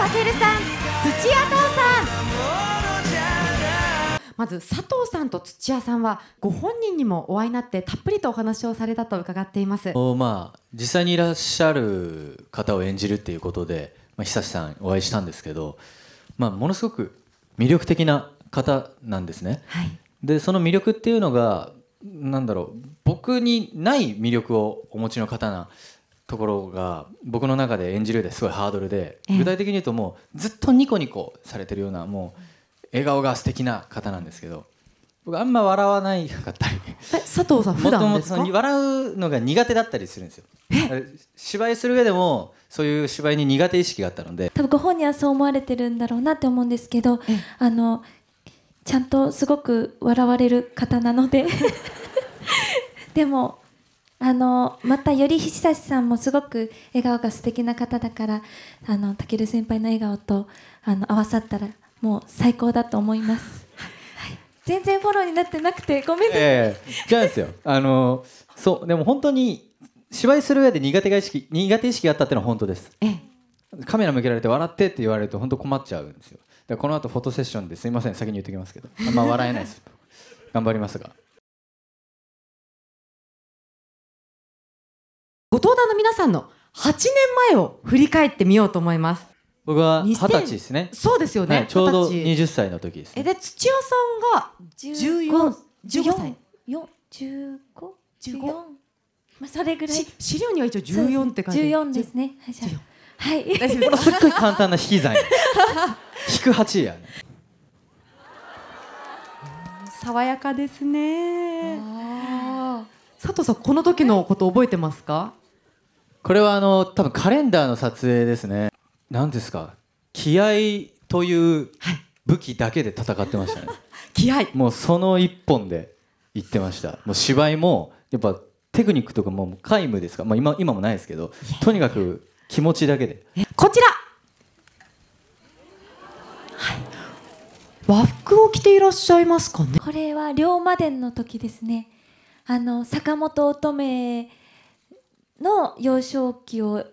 たけるさん土屋太さんまず佐藤さんと土屋さんはご本人にもお会いになってたっぷりとお話をされたと伺っていますお、まあ、実際にいらっしゃる方を演じるっていうことで、まあ、久志さんお会いしたんですけど、まあ、ものすごく魅力的な方なんですね、はい、でその魅力っていうのがなんだろう僕にない魅力をお持ちの方なところが僕の中で演じるですごいハードルで具体的に言うともうずっとニコニコされてるようなもう笑顔が素敵な方なんですけど僕あんま笑わないかったり佐藤さん普段ですか笑うのが苦手だったりするんですよ芝居する上でもそういう芝居に苦手意識があったので多分ご本人はそう思われてるんだろうなって思うんですけどあのちゃんとすごく笑われる方なので でもあのまたより久しさんもすごく笑顔が素敵な方だからあのたける先輩の笑顔とあの合わさったらもう最高だと思います、はい、全然フォローになってなくてごめんね、えー、じゃあですよあのそうでも本当に芝居する上で苦手が意識苦手意識があったってのは本当です、えカメラ向けられて笑ってって言われると本当困っちゃうんですよこの後フォトセッションですいません先に言っておきますけどあんま笑えないです頑張りますが登壇の皆さんの8年前を振り返ってみようと思います。僕は二十歳ですね。そうですよね。はい、ちょうど二十歳の時です、ね、えで土屋さんが十四、十五歳、四、十五、十四。まあそれぐらい。資料には一応十四って書いて十四ですね。はい。大丈夫です。すっごい簡単な引き算。引く八や、ね。爽やかですね。佐藤さんこの時のこと覚えてますか？これはあの多分カレンダーの撮影ですね何ですか気合という武器だけで戦ってましたね 気合もうその一本でいってましたもう芝居もやっぱテクニックとかも皆無ですか、まあ今、今今もないですけどとにかく気持ちだけでこちら、はい、和服を着ていらっしゃいますかねこれは龍馬伝の時ですねあの坂本乙女の幼少期を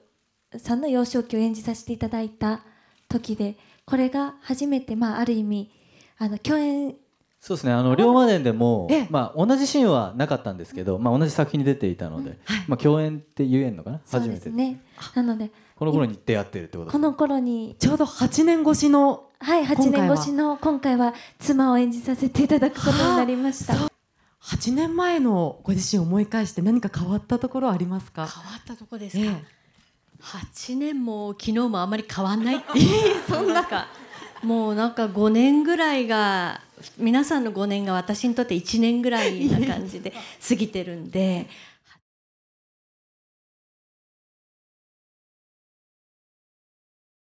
さんの幼少期を演じさせていただいた時でこれが初めて、まあ、ある意味あの共演そうですねあの龍馬伝でも、まあ、同じシーンはなかったんですけど、まあ、同じ作品に出ていたので、うんはい、まあ、共演って言えんのかな初めてねなのでこの頃に出会ってるってことこの頃にちょうど8年越しのはい8年越しの今回は妻を演じさせていただくことになりました。8年前のご自身を思い返して何か変わったところありますか変わったとこですか、ええ、年も昨日もあまり変わんない そんなかもうなんか5年ぐらいが皆さんの5年が私にとって1年ぐらいな感じで過ぎてるんで